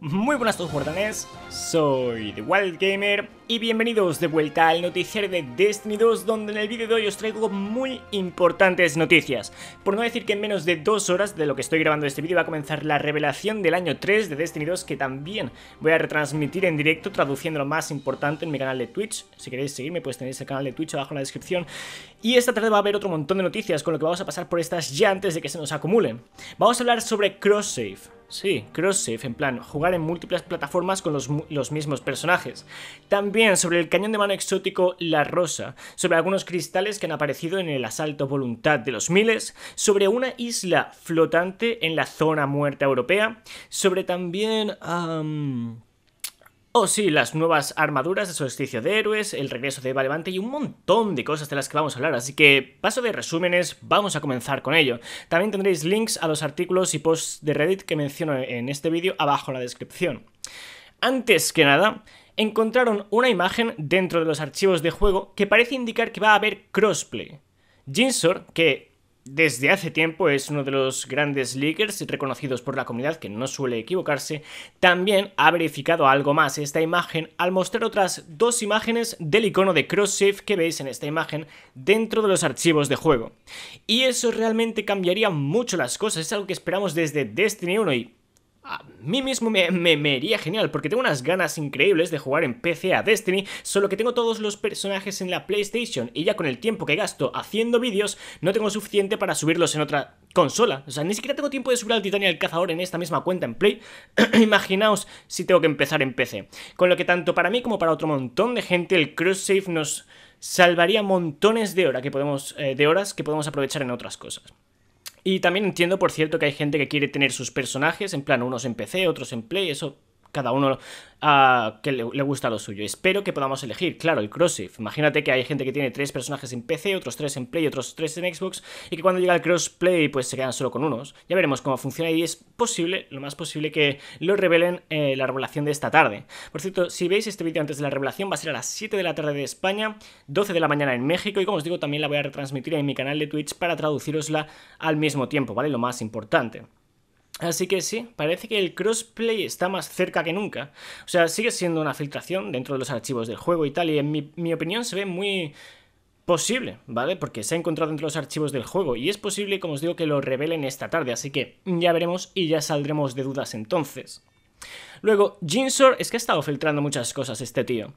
Muy buenas a todos guardanes, soy The Wild Gamer y bienvenidos de vuelta al noticiario de Destiny 2 donde en el vídeo de hoy os traigo muy importantes noticias. Por no decir que en menos de dos horas de lo que estoy grabando este vídeo va a comenzar la revelación del año 3 de Destiny 2 que también voy a retransmitir en directo traduciendo lo más importante en mi canal de Twitch. Si queréis seguirme pues tenéis el canal de Twitch abajo en la descripción. Y esta tarde va a haber otro montón de noticias con lo que vamos a pasar por estas ya antes de que se nos acumulen. Vamos a hablar sobre cross Sí, cross safe en plan, jugar en múltiples plataformas con los, mismos personajes. También sobre el cañón de mano exótico La Rosa, sobre algunos cristales que han aparecido en el asalto voluntad de los miles, sobre una isla flotante en la zona muerta europea, sobre también... Oh, sí, las nuevas armaduras de solsticio de héroes, el regreso de Valevante y un montón de cosas de las que vamos a hablar, así que paso de resúmenes, vamos a comenzar con ello. También tendréis links a los artículos y posts de Reddit que menciono en este vídeo abajo en la descripción. Antes que nada, encontraron una imagen dentro de los archivos de juego que parece indicar que va a haber crossplay. Jinsor, que desde hace tiempo es uno de los grandes leakers reconocidos por la comunidad que no suele equivocarse, también ha verificado algo más esta imagen al mostrar otras dos imágenes del icono de cross que veis en esta imagen dentro de los archivos de juego. Y eso realmente cambiaría mucho las cosas, es algo que esperamos desde Destiny 1 y a mí mismo me, me, iría genial, porque tengo unas ganas increíbles de jugar en PC a Destiny, solo que tengo todos los personajes en la PlayStation y ya con el tiempo que gasto haciendo vídeos, no tengo suficiente para subirlos en otra consola. O sea, ni siquiera tengo tiempo de subir al Titán y al Cazador en esta misma cuenta en Play. Imaginaos si tengo que empezar en PC. Con lo que tanto para mí como para otro montón de gente, el cross-save nos salvaría montones de, que podemos, eh, de horas que podemos aprovechar en otras cosas. Y también entiendo, por cierto, que hay gente que quiere tener sus personajes, en plan unos en PC, otros en Play, eso cada uno ah, que le, gusta lo suyo. Espero que podamos elegir, claro, el Crossif. Imagínate que hay gente que tiene tres personajes en PC, otros tres en Play, otros tres en Xbox, y que cuando llega el Crossplay, pues se quedan solo con unos. Ya veremos cómo funciona y es posible, lo más posible, que lo revelen eh, la revelación de esta tarde. Por cierto, si veis este vídeo antes de la revelación va a ser a las 7 de la tarde de España, 12 de la mañana en México, y como os digo, también la voy a retransmitir en mi canal de Twitch para traducirosla al mismo tiempo, ¿vale? Lo más importante. Así que sí, parece que el crossplay está más cerca que nunca. O sea, sigue siendo una filtración dentro de los archivos del juego y tal, y en mi, opinión se ve muy posible, ¿vale? Porque se ha encontrado dentro de los archivos del juego y es posible, como os digo, que lo revelen esta tarde, así que ya veremos y ya saldremos de dudas entonces. Luego, Jinsor, es que ha estado filtrando muchas cosas este tío.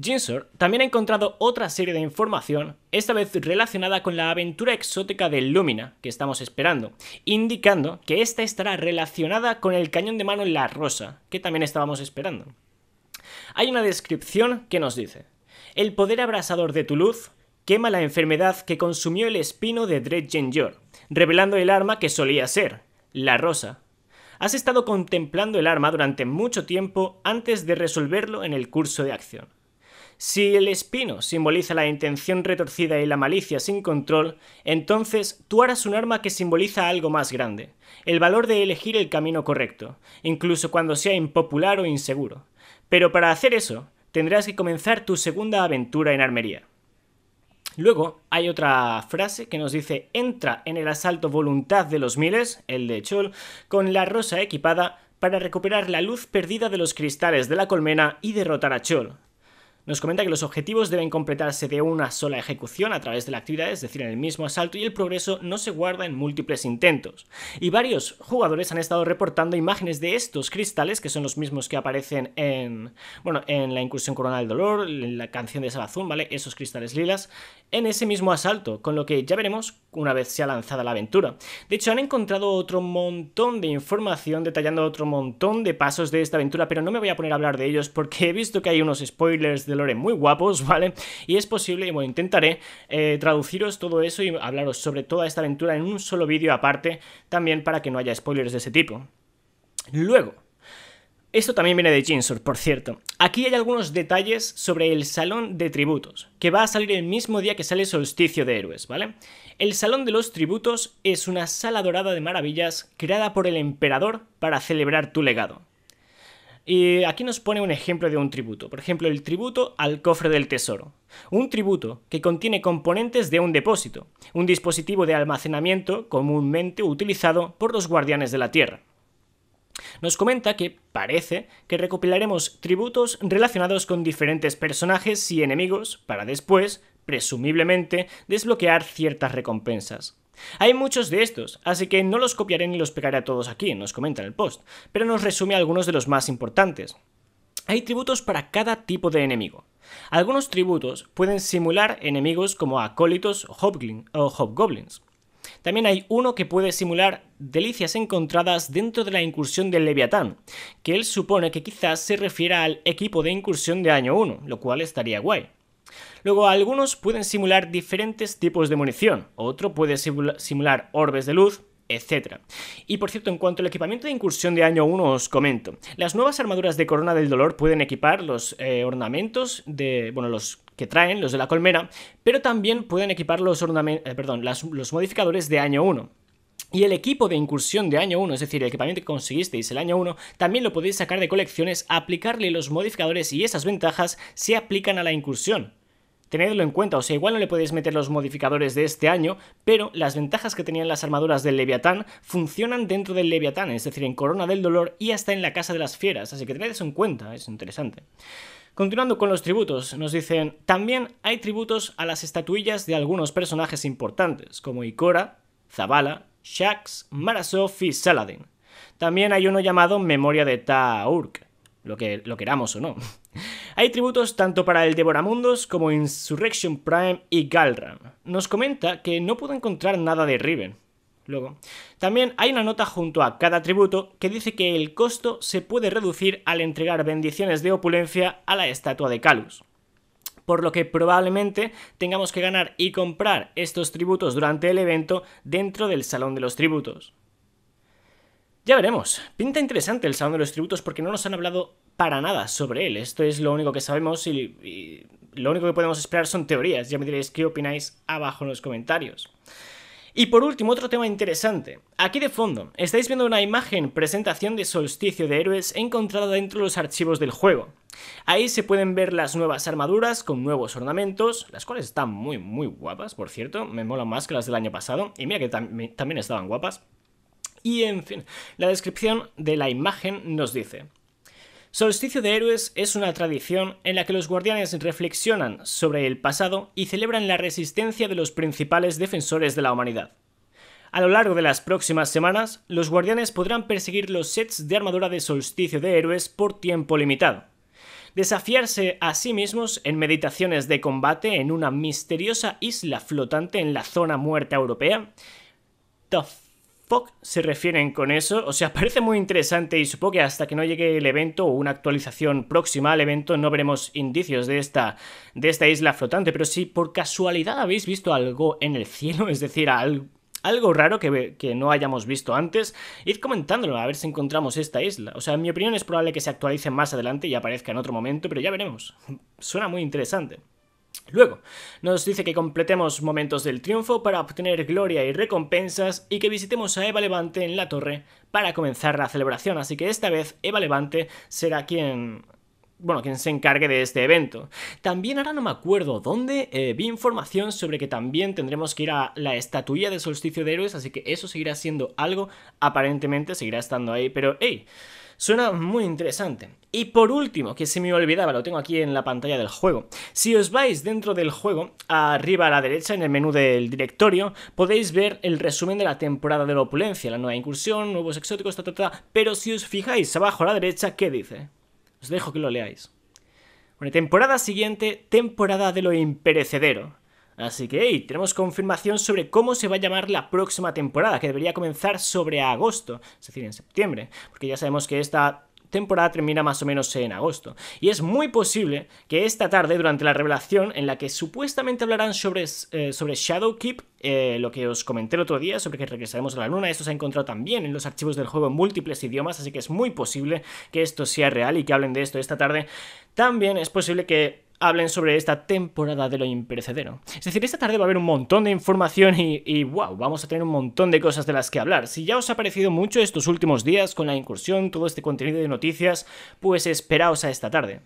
Jinsor también ha encontrado otra serie de información, esta vez relacionada con la aventura exótica de Lumina que estamos esperando, indicando que esta estará relacionada con el cañón de mano La Rosa, que también estábamos esperando. Hay una descripción que nos dice: El poder abrasador de tu luz quema la enfermedad que consumió el espino de Dredgen Yor, revelando el arma que solía ser, la rosa, has estado contemplando el arma durante mucho tiempo antes de resolverlo en el curso de acción. Si el espino simboliza la intención retorcida y la malicia sin control, entonces tú harás un arma que simboliza algo más grande, el valor de elegir el camino correcto, incluso cuando sea impopular o inseguro. Pero para hacer eso, tendrás que comenzar tu segunda aventura en armería. Luego hay otra frase que nos dice, entra en el asalto voluntad de los miles, el de Chol, con la rosa equipada para recuperar la luz perdida de los cristales de la colmena y derrotar a Chol. Nos comenta que los objetivos deben completarse de una sola ejecución a través de la actividad, es decir, en el mismo asalto, y el progreso no se guarda en múltiples intentos. Y varios jugadores han estado reportando imágenes de estos cristales, que son los mismos que aparecen en, bueno, en la incursión Corona del Dolor, en la canción de Sabazón, ¿vale? Esos cristales lilas, en ese mismo asalto, con lo que ya veremos una vez sea lanzada la aventura. De hecho, han encontrado otro montón de información detallando otro montón de pasos de esta aventura, pero no me voy a poner a hablar de ellos porque he visto que hay unos spoilers de muy guapos, ¿vale? Y es posible, intentaré eh, traduciros todo eso y hablaros sobre toda esta aventura en un solo vídeo aparte, también para que no haya spoilers de ese tipo. Luego, esto también viene de Jinsur, por cierto. Aquí hay algunos detalles sobre el Salón de Tributos, que va a salir el mismo día que sale Solsticio de Héroes, ¿vale? El Salón de los Tributos es una sala dorada de maravillas creada por el emperador para celebrar tu legado. Y aquí nos pone un ejemplo de un tributo, por ejemplo el tributo al cofre del tesoro. Un tributo que contiene componentes de un depósito, un dispositivo de almacenamiento comúnmente utilizado por los guardianes de la tierra. Nos comenta que parece que recopilaremos tributos relacionados con diferentes personajes y enemigos para después, presumiblemente, desbloquear ciertas recompensas. Hay muchos de estos, así que no los copiaré ni los pegaré a todos aquí, nos comenta en el post, pero nos resume algunos de los más importantes. Hay tributos para cada tipo de enemigo. Algunos tributos pueden simular enemigos como acólitos o hobgoblins. También hay uno que puede simular delicias encontradas dentro de la incursión del Leviatán, que él supone que quizás se refiera al equipo de incursión de año 1, lo cual estaría guay. Luego algunos pueden simular diferentes tipos de munición, otro puede simular orbes de luz, etc. Y por cierto, en cuanto al equipamiento de incursión de año 1 os comento, las nuevas armaduras de Corona del Dolor pueden equipar los eh, ornamentos de, bueno, los que traen, los de la colmena, pero también pueden equipar los, eh, los modificadores de año 1. Y el equipo de incursión de año 1, es decir, el equipamiento que conseguisteis el año 1, también lo podéis sacar de colecciones, aplicarle los modificadores y esas ventajas se aplican a la incursión. Tenedlo en cuenta, o sea, igual no le podéis meter los modificadores de este año, pero las ventajas que tenían las armaduras del Leviatán funcionan dentro del Leviatán, es decir, en Corona del Dolor y hasta en la Casa de las Fieras, así que tened eso en cuenta, es interesante. Continuando con los tributos, nos dicen, también hay tributos a las estatuillas de algunos personajes importantes, como Ikora, Zabala, Shax, Marasov y Saladin. También hay uno llamado Memoria de Taurk, lo que lo queramos o no. Hay tributos tanto para el Devoramundos como Insurrection Prime y Galram. Nos comenta que no pudo encontrar nada de Riven. Luego, también hay una nota junto a cada tributo que dice que el costo se puede reducir al entregar bendiciones de opulencia a la estatua de Calus por lo que probablemente tengamos que ganar y comprar estos tributos durante el evento dentro del Salón de los Tributos. Ya veremos. Pinta interesante el Salón de los Tributos porque no nos han hablado para nada sobre él. Esto es lo único que sabemos y, lo único que podemos esperar son teorías. Ya me diréis qué opináis abajo en los comentarios. Y por último, otro tema interesante. Aquí de fondo, estáis viendo una imagen presentación de Solsticio de Héroes encontrada dentro de los archivos del juego. Ahí se pueden ver las nuevas armaduras con nuevos ornamentos, las cuales están muy, muy guapas, por cierto. Me molan más que las del año pasado. Y mira que también estaban guapas. Y en fin, la descripción de la imagen nos dice, Solsticio de Héroes es una tradición en la que los guardianes reflexionan sobre el pasado y celebran la resistencia de los principales defensores de la humanidad. A lo largo de las próximas semanas, los guardianes podrán perseguir los sets de armadura de Solsticio de Héroes por tiempo limitado, desafiarse a sí mismos en meditaciones de combate en una misteriosa isla flotante en la zona muerta europea, se refieren con eso. O sea, parece muy interesante y supongo que hasta que no llegue el evento o una actualización próxima al evento no veremos indicios de esta, de esta isla flotante. Pero si por casualidad habéis visto algo en el cielo, es decir, algo, raro que, que, no hayamos visto antes, id comentándolo a ver si encontramos esta isla. O sea, en mi opinión es probable que se actualice más adelante y aparezca en otro momento, pero ya veremos. Suena muy interesante. Luego, nos dice que completemos momentos del triunfo para obtener gloria y recompensas y que visitemos a Eva Levante en la torre para comenzar la celebración. Así que esta vez Eva Levante será quien bueno, quien se encargue de este evento. También ahora no me acuerdo dónde eh, vi información sobre que también tendremos que ir a la estatuilla de Solsticio de Héroes, así que eso seguirá siendo algo, aparentemente seguirá estando ahí, pero hey, suena muy interesante. Y por último, que se me olvidaba, lo tengo aquí en la pantalla del juego. Si os vais dentro del juego, arriba a la derecha, en el menú del directorio, podéis ver el resumen de la temporada de la opulencia, la nueva incursión, nuevos exóticos, ta, ta, ta. Pero si os fijáis abajo a la derecha, ¿qué dice? Os dejo que lo leáis. Bueno, temporada siguiente, temporada de lo imperecedero. Así que, hey, tenemos confirmación sobre cómo se va a llamar la próxima temporada, que debería comenzar sobre agosto, es decir, en septiembre, porque ya sabemos que esta temporada termina más o menos en agosto. Y es muy posible que esta tarde, durante la revelación, en la que supuestamente hablarán sobre, eh, sobre Shadowkeep, eh, lo que os comenté el otro día sobre que regresaremos a la luna, esto se ha encontrado también en los archivos del juego en múltiples idiomas, así que es muy posible que esto sea real y que hablen de esto esta tarde. También es posible que hablen sobre esta temporada de lo imperecedero. Es decir, esta tarde va a haber un montón de información y, wow, vamos a tener un montón de cosas de las que hablar. Si ya os ha parecido mucho estos últimos días con la incursión, todo este contenido de noticias, pues esperaos a esta tarde.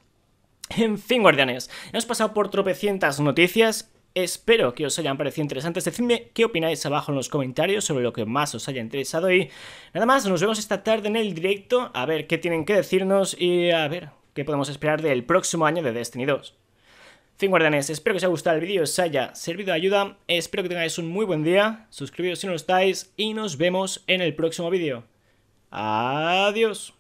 En fin, guardianes, hemos pasado por tropecientas noticias, Espero que os hayan parecido interesantes. Decidme qué opináis abajo en los comentarios sobre lo que más os haya interesado. Y nada más, nos vemos esta tarde en el directo. A ver qué tienen que decirnos y a ver qué podemos esperar del próximo año de Destiny 2 fin guardianes, espero que os haya gustado el vídeo, os haya servido de ayuda, espero que tengáis un muy buen día, suscribíos si no lo estáis y nos vemos en el próximo vídeo. Adiós.